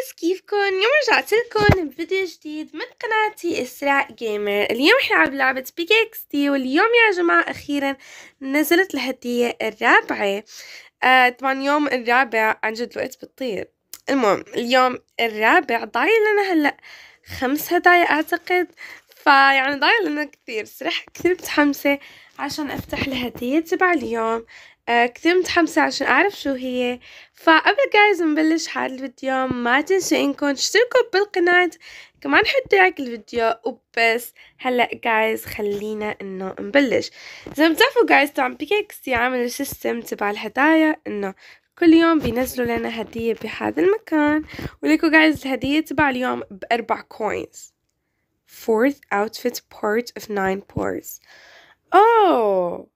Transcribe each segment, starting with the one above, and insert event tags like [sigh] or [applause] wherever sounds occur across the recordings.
جايز كيفكن يوم رجعت لكم بفيديو جديد من قناتي اسراء جيمر اليوم احنا عم لعبة بيك اكس تي واليوم يا جماعة اخيرا نزلت الهدية الرابعة آه طبعا يوم الرابع عن جد الوقت بتطير المهم اليوم الرابع ضايل لنا هلا خمس هدايا اعتقد فيعني ضايل لنا كثير صراحة كثير متحمسة عشان افتح الهدية تبع اليوم كتير متحمسة عشان أعرف شو هي فقبل جايز نبلش هاد الفيديو ما تنسوا إنكم تشتركوا بالقناة كمان حطوا لايك الفيديو وبس هلا جايز خلينا إنه نبلش زي ما بتعرفوا جايز طبعا بيكيكس يعملوا سيستم تبع الهدايا إنه كل يوم بينزلوا لنا هدية بهذا المكان وليكو جايز الهدية تبع اليوم بأربع كوينز fourth outfit part of nine pores. Oh!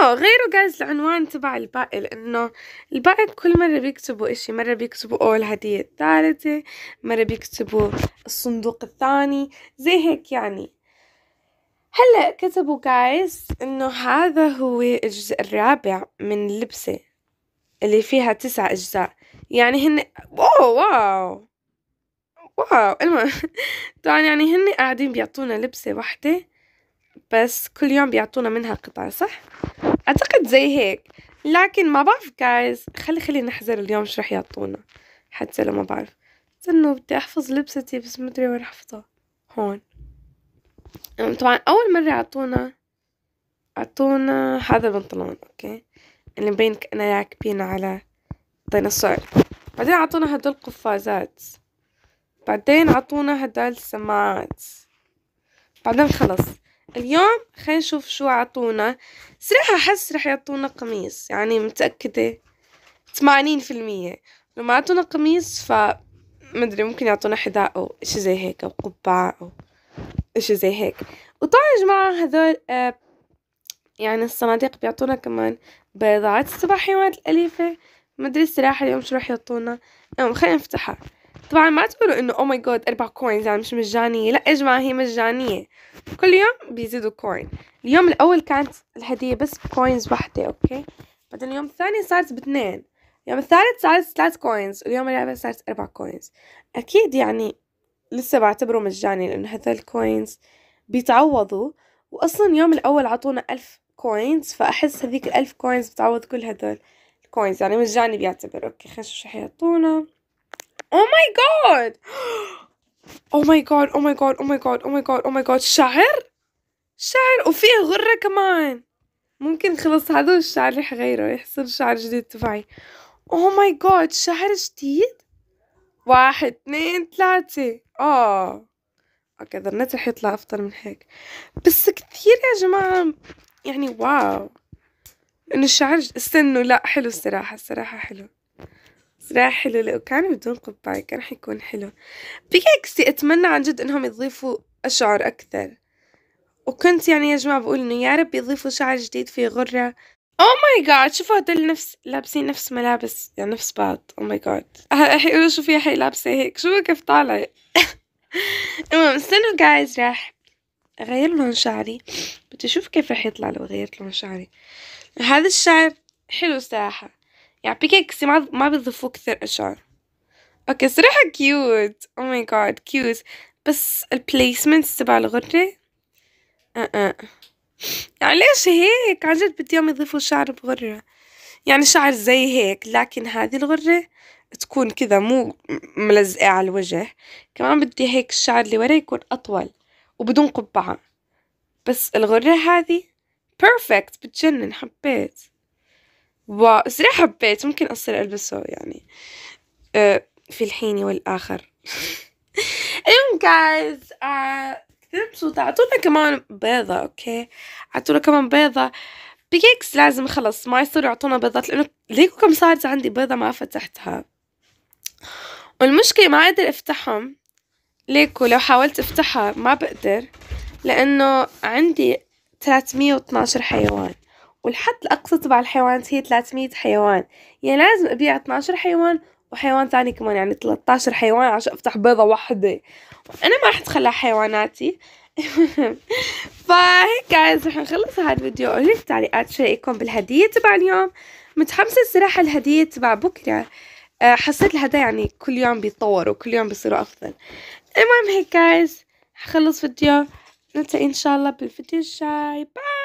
اه غيروا جايز العنوان تبع الباقي لانه الباقي كل مرة بيكتبوا اشي مرة بيكتبوا اول الهدية الثالثة مرة بيكتبوا الصندوق الثاني زي هيك يعني هلا كتبوا جايز انه هذا هو الجزء الرابع من اللبسة اللي فيها تسع اجزاء يعني هن اوه واو واو المهم [laughs] طبعا يعني هن قاعدين بيعطونا لبسة واحدة بس كل يوم بيعطونا منها قطعة صح؟ أعتقد زي هيك لكن ما بعرف جايز خلي خلي نحزر اليوم شو رح يعطونا حتى لو ما بعرف استنوا بدي أحفظ لبستي بس مدري وين أحفظها هون طبعا أول مرة يعطونا أعطونا هذا البنطلون أوكي اللي مبين كأنه راكبين على ديناصور بعدين أعطونا هدول القفازات بعدين أعطونا هدول السماعات بعدين خلص اليوم خلينا نشوف شو عطونا صراحة أحس رح يعطونا قميص يعني متأكدة ثمانين في المية لو ما عطونا قميص ف مدري ممكن يعطونا حذاء أو إشي زي هيك أو قبعة أو إشي زي هيك وطبعا يا جماعة هذول آه، يعني الصناديق بيعطونا كمان بيضات الصباحيات الأليفة مدري الصراحة اليوم شو رح يعطونا اليوم خلينا نفتحها طبعا ما تقولوا انه او ماي جاد اربع كوينز يعني مش مجانيه لا يا جماعه هي مجانيه كل يوم بيزيدوا كوين اليوم الاول كانت الهديه بس كوينز وحده اوكي بعدين اليوم الثاني صارت باثنين اليوم الثالث صارت ثلاث كوينز واليوم الرابع صارت اربع كوينز اكيد يعني لسه بعتبره مجاني لانه هذول الكوينز بيتعوضوا واصلا اليوم الاول عطونا ألف كوينز فاحس هذيك الألف كوينز بتعوض كل هذول الكوينز يعني مجاني بيعتبر اوكي خلينا نشوف شو حيعطونا Oh my god! Oh my god, oh my god, oh my god, oh my god, oh my god, شعر؟ شعر وفيه غرة كمان ممكن خلص هذا الشعر رح غيره يحصل شعر جديد تبعي Oh my god, شعر جديد واحد اثنين ثلاثة اه اوكي ظنيت رح يطلع افضل من هيك بس كثير يا جماعة يعني واو انه الشعر استنوا لا حلو الصراحة الصراحة حلو صراحة حلو لو كان بدون قبعي كان حيكون حلو بيكسي أتمنى عن جد إنهم يضيفوا أشعر أكثر وكنت يعني يا جماعة بقول إنه يا رب يضيفوا شعر جديد في غرة أو ماي جاد شوفوا هدول نفس لابسين نفس ملابس يعني نفس بعض oh أو أه، ماي جاد حيقولوا شو فيها حي لابسة هيك شوفوا كيف طالع [laughs] المهم استنوا جايز راح أغير لون شعري بدي أشوف كيف رح يطلع لو غيرت لون شعري هذا الشعر حلو ساحة يعني بيكيكس ما ما بيضيفوا كثير اشعار اوكي صراحه كيوت او ماي جاد كيوت بس البليسمنت تبع الغرة اه اه يعني ليش هيك عن جد بدهم يضيفوا شعر بغرة يعني شعر زي هيك لكن هذه الغرة تكون كذا مو ملزقة على الوجه كمان بدي هيك الشعر اللي ورا يكون أطول وبدون قبعة بس الغرة هذه بيرفكت بتجنن حبيت وصراحة حبيت ممكن أصير ألبسه يعني أه، في الحين والآخر [laughs] المهم جايز أه، كثير مبسوطة عطونا كمان بيضة أوكي عطونا كمان بيضة بيكس لازم خلص ما يصيروا يعطونا بيضات لأنه ليكو كم صارت عندي بيضة ما فتحتها والمشكلة ما أقدر أفتحهم ليكو لو حاولت أفتحها ما بقدر لأنه عندي 312 حيوان والحد الأقصى تبع الحيوانات هي 300 حيوان يعني لازم أبيع 12 حيوان وحيوان ثاني كمان يعني 13 حيوان عشان أفتح بيضة واحدة أنا ما رح أتخلى حيواناتي [laughs] فهيك جايز رح نخلص هذا الفيديو قولوا لي تعليقات شو رأيكم بالهدية تبع اليوم متحمسة الصراحة الهدية تبع بكرة آه، حسيت الهدايا يعني كل يوم بيتطوروا كل يوم بيصيروا أفضل المهم هيك جايز نخلص فيديو نلتقي إن شاء الله بالفيديو الجاي باي